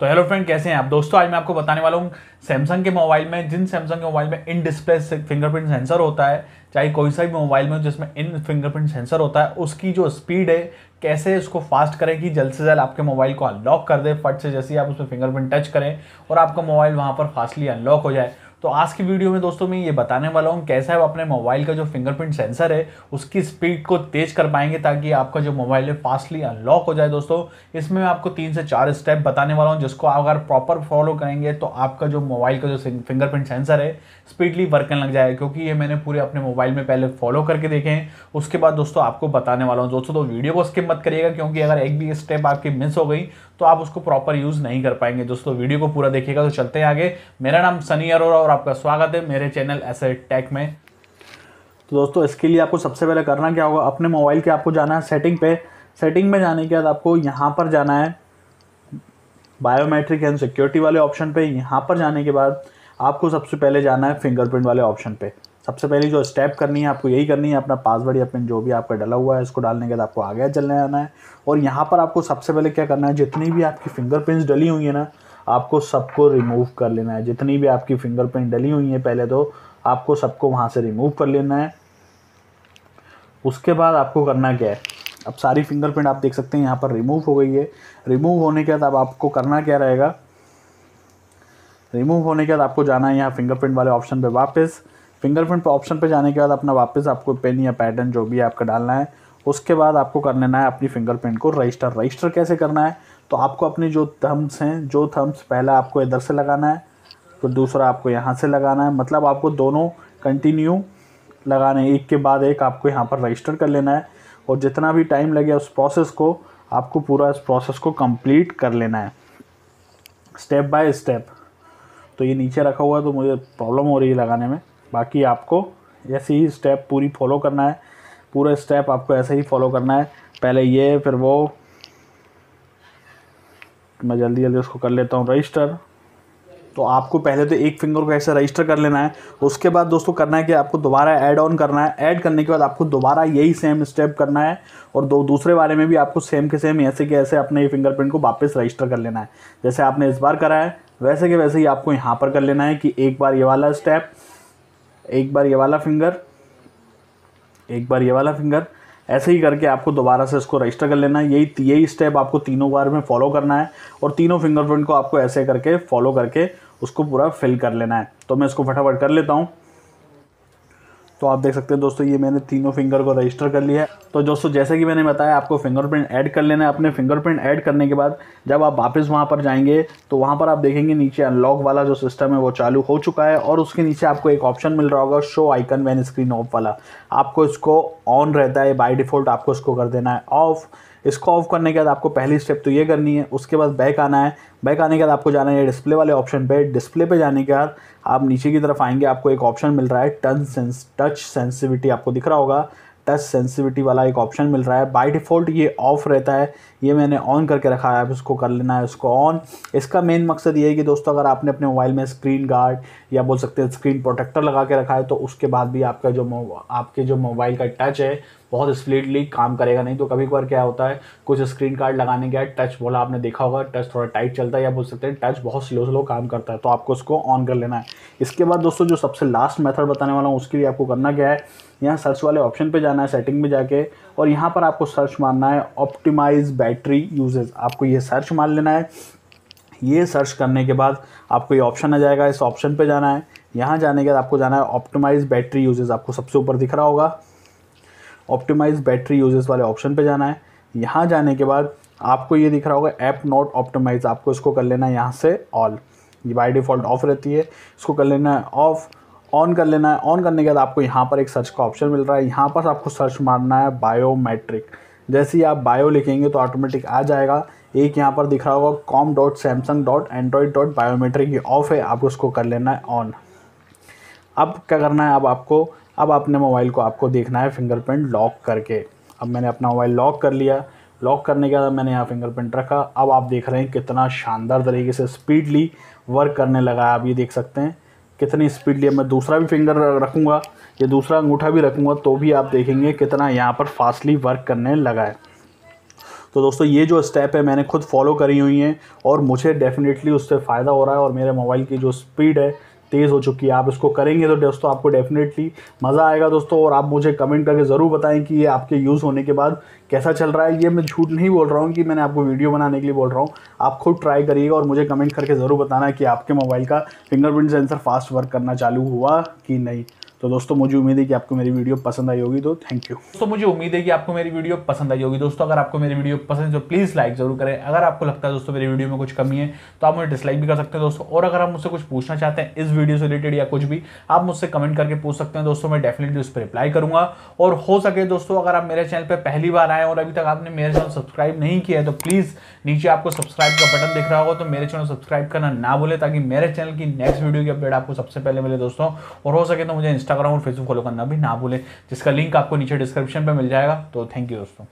तो hello friend कैसे हैं आप दोस्तों आज मैं आपको बताने वाला हूँ सैमसंग के मोबाइल में जिन सैमसंग के मोबाइल में इन डिस्प्ले फिंगरप्रिंट सेंसर होता है चाहे कोई सा भी मोबाइल में जिसमें इन फिंगरप्रिंट सेंसर होता है उसकी जो स्पीड है कैसे उसको फास्ट करें कि जल्द से जल्द आपके मोबाइल को अनलॉक कर दे फट से जैसे आप उसमें फिंगरप्रिंट टच करें और आपका मोबाइल वहाँ पर फास्टली अनलॉक हो जाए तो आज की वीडियो में दोस्तों मैं ये बताने वाला हूँ है वो अपने मोबाइल का जो फिंगरप्रिंट सेंसर है उसकी स्पीड को तेज कर पाएंगे ताकि आपका जो मोबाइल है फास्टली अनलॉक हो जाए दोस्तों इसमें मैं आपको तीन से चार स्टेप बताने वाला हूँ जिसको अगर प्रॉपर फॉलो करेंगे तो आपका जो मोबाइल का जो फिंगरप्रिंट सेंसर है स्पीडली वर्क करने लग जाएगा क्योंकि ये मैंने पूरे अपने मोबाइल में पहले फॉलो करके देखे उसके बाद दोस्तों आपको बताने वाला हूँ दोस्तों तो वीडियो को स्किप मत करिएगा क्योंकि अगर एक भी स्टेप आपकी मिस हो गई तो आप उसको प्रॉपर यूज़ नहीं कर पाएंगे दोस्तों वीडियो को पूरा देखिएगा तो चलते हैं आगे मेरा नाम सनी अरोरा और आपका स्वागत है मेरे चैनल एसेट टेक में तो दोस्तों इसके लिए आपको सबसे पहले करना क्या होगा अपने मोबाइल के आपको जाना है सेटिंग पे सेटिंग में जाने के बाद आपको यहाँ पर जाना है बायोमेट्रिक एंड सिक्योरिटी वाले ऑप्शन पे यहाँ पर जाने के बाद आपको सबसे पहले जाना है फिंगरप्रिंट वाले ऑप्शन पे सबसे पहले जो स्टेप करनी है आपको यही करनी है अपना पासवर्ड या पिन जो भी आपका डला हुआ है इसको डालने के बाद आपको आगे चलने आना है और यहाँ पर आपको सबसे पहले क्या करना है जितनी भी आपकी फिंगरप्रिंट्स डली हुई है ना आपको सबको रिमूव कर लेना है जितनी भी आपकी फिंगरप्रिंट डली हुई है पहले तो आपको सबको वहाँ से रिमूव कर लेना है उसके बाद आपको करना क्या है अब सारी फिंगरप्रिंट आप देख सकते हैं यहाँ पर रिमूव हो गई है रिमूव होने के बाद अब आपको करना क्या रहेगा रिमूव होने के बाद आपको जाना है यहाँ फिंगरप्रिंट वाले ऑप्शन पे वापस फिंगरप्रिंट पर ऑप्शन पर जाने के बाद अपना वापस आपको पेन या पैटर्न जो भी आपका डालना है उसके बाद आपको कर लेना है अपनी फिंगरप्रिंट को रजिस्टर रजिस्टर कैसे करना है तो आपको अपने जो थम्स हैं जो थम्स पहला आपको इधर से लगाना है फिर दूसरा आपको यहाँ से लगाना है मतलब आपको दोनों कंटिन्यू लगाने एक के बाद एक आपको यहाँ पर रजिस्टर कर लेना है और जितना भी टाइम लगे उस प्रोसेस को आपको पूरा इस प्रोसेस को कंप्लीट कर लेना है स्टेप बाय स्टेप तो ये नीचे रखा हुआ है तो मुझे प्रॉब्लम हो रही है लगाने में बाकी आपको ऐसे ही स्टेप पूरी फॉलो करना है पूरा स्टेप आपको ऐसे ही फॉलो करना है पहले ये फिर वो मैं जल्दी जल्दी उसको कर लेता हूँ रजिस्टर तो आपको पहले तो एक फिंगर को ऐसे रजिस्टर कर लेना है उसके बाद दोस्तों करना है कि आपको दोबारा ऐड ऑन करना है ऐड करने के बाद आपको दोबारा यही सेम स्टेप करना है और दो दूसरे वाले में भी आपको सेम के सेम ऐसे के ऐसे अपने फिंगरप्रिंट को वापस रजिस्टर कर लेना है जैसे आपने इस बार करा है वैसे के वैसे ही आपको यहाँ पर कर लेना है कि एक बार ये वाला स्टेप एक बार ये वाला फिंगर एक बार ये वाला फिंगर ऐसे ही करके आपको दोबारा से इसको रजिस्टर कर लेना है यही यही स्टेप आपको तीनों बार में फॉलो करना है और तीनों फिंगरप्रिंट को आपको ऐसे करके फॉलो करके उसको पूरा फिल कर लेना है तो मैं इसको फटाफट कर लेता हूँ तो आप देख सकते हैं दोस्तों ये मैंने तीनों फिंगर को रजिस्टर कर लिया है तो दोस्तों जैसे कि मैंने बताया आपको फिंगरप्रिंट ऐड कर लेना है अपने फिंगरप्रिंट ऐड करने के बाद जब आप वापस वहाँ पर जाएंगे तो वहाँ पर आप देखेंगे नीचे अनलॉक वाला जो सिस्टम है वो चालू हो चुका है और उसके नीचे आपको एक ऑप्शन मिल रहा होगा show icon when screen off वाला आपको इसको ऑन रहता है बाई डिफ़ॉल्ट आपको इसको कर देना है ऑफ़ इसको ऑफ करने के बाद आपको पहली स्टेप तो ये करनी है उसके बाद बैक आना है बैक आने के बाद आपको जाना है डिस्प्ले वाले ऑप्शन पे डिस्प्ले पे जाने के बाद आप नीचे की तरफ आएंगे आपको एक ऑप्शन मिल रहा है टन सेंस टच सेंसिविटी आपको दिख रहा होगा टच सेंसिविटी वाला एक ऑप्शन मिल रहा है बाय डिफ़ॉल्ट ये ऑफ़ रहता है ये मैंने ऑन करके रखा है अब इसको कर लेना है उसको ऑन इसका मेन मकसद ये है कि दोस्तों अगर आपने अपने मोबाइल में स्क्रीन गार्ड या बोल सकते हैं स्क्रीन प्रोटेक्टर लगा के रखा है तो उसके बाद भी आपका जो आपके जो मोबाइल का टच है बहुत स्प्लिटली काम करेगा नहीं तो कभी कभार क्या होता है कुछ स्क्रीन कार्ड लगाने के बाद टच बोला आपने देखा होगा टच थोड़ा टाइट चलता है या बोल सकते हैं टच बहुत स्लो स्लो काम करता है तो आपको उसको ऑन कर लेना है इसके बाद दोस्तों जो सबसे लास्ट मेथड बताने वाला हूँ उसके लिए आपको करना क्या है यहाँ सर्च वाले ऑप्शन पर जाना है सेटिंग में जाके और यहाँ पर आपको सर्च मारना है ऑप्टिमाइज बैटरी यूजेज आपको ये सर्च मार लेना है ये सर्च करने के बाद आपको ये ऑप्शन आ जाएगा इस ऑप्शन पे जाना है यहाँ जाने के बाद आपको जाना है ऑप्टिमाइज बैटरी यूजेज आपको सबसे ऊपर दिख रहा होगा ऑप्टिमाइज बैटरी यूजेस वाले ऑप्शन पे जाना है यहाँ जाने के बाद आपको ये दिख रहा होगा ऐप नॉट ऑप्टिमाइज आपको इसको कर लेना है यहाँ से ऑल ये बाई डिफ़ॉल्ट ऑफ रहती है इसको कर लेना है ऑफ़ ऑन कर लेना है ऑन करने के बाद आपको यहाँ पर एक सर्च का ऑप्शन मिल रहा है यहाँ पर आपको सर्च मारना है बायोमेट्रिक जैसे ही आप बायो लिखेंगे तो ऑटोमेटिक आ जाएगा एक यहाँ पर दिख रहा होगा com dot Samsung dot Android dot biometric ये ऑफ है आपको उसको कर लेना है ऑन अब क्या करना है अब आपको अब अपने मोबाइल को आपको देखना है फिंगरप्रिंट लॉक करके अब मैंने अपना मोबाइल लॉक कर लिया लॉक करने के बाद मैंने यहाँ फिंगरप्रिंट रखा अब आप देख रहे हैं कितना शानदार तरीके से स्पीडली वर्क करने लगा है आप ये देख सकते हैं कितनी स्पीडली मैं दूसरा भी फिंगर रखूँगा या दूसरा अंगूठा भी रखूँगा तो भी आप देखेंगे कितना यहाँ पर फास्टली वर्क करने लगा है तो दोस्तों ये जो स्टेप है मैंने खुद फॉलो करी हुई हैं और मुझे डेफिनेटली उससे फ़ायदा हो रहा है और मेरे मोबाइल की जो स्पीड है तेज़ हो चुकी है आप इसको करेंगे तो दोस्तों आपको डेफिनेटली मज़ा आएगा दोस्तों और आप मुझे कमेंट करके ज़रूर बताएं कि ये आपके यूज़ होने के बाद कैसा चल रहा है ये मैं झूठ नहीं बोल रहा हूँ कि मैंने आपको वीडियो बनाने के लिए बोल रहा हूँ आप खुद ट्राई करिएगा और मुझे कमेंट करके ज़रूर बताना कि आपके मोबाइल का फिंगरप्रिंट सेंसर फास्ट वर्क करना चालू हुआ कि नहीं तो दोस्तों मुझे उम्मीद है कि आपको मेरी वीडियो पसंद आई होगी तो थैंक यू दोस्तों मुझे उम्मीद है कि आपको मेरी वीडियो पसंद आई होगी दोस्तों अगर आपको मेरी वीडियो पसंद है तो प्लीज़ लाइक जरूर करें अगर आपको लगता है दोस्तों मेरी वीडियो में कुछ कमी है तो आप मुझे डिसलाइक भी कर सकते हैं दोस्तों और अगर आप मुझसे कुछ पूछना चाहते हैं इस वीडियो से रिलेटेड या कुछ भी आप मुझसे कमेंट करके पूछ सकते हैं दोस्तों मैं डेफिनेटली उस पर रिप्लाई करूंगा और हो सके दोस्तों अगर आप मेरे चैनल पर पहली बार आए और अभी तक आपने मेरे चैनल सब्सक्राइब नहीं किया है तो प्लीज़ नीचे आपको सब्सक्राइब का बटन दिख रहा होगा तो मेरे चैनल सब्सक्राइब करना ना भूले ताकि मेरे चैनल की नेक्स्ट वीडियो की अपडेट आपको सबसे पहले मिले दोस्तों और हो सके तो मुझे इंस्टा इंस्टाग्राम और फेसबुक फॉलो करना भी ना भूलें जिसका लिंक आपको नीचे डिस्क्रिप्शन पर मिल जाएगा तो थैंक यू दोस्तों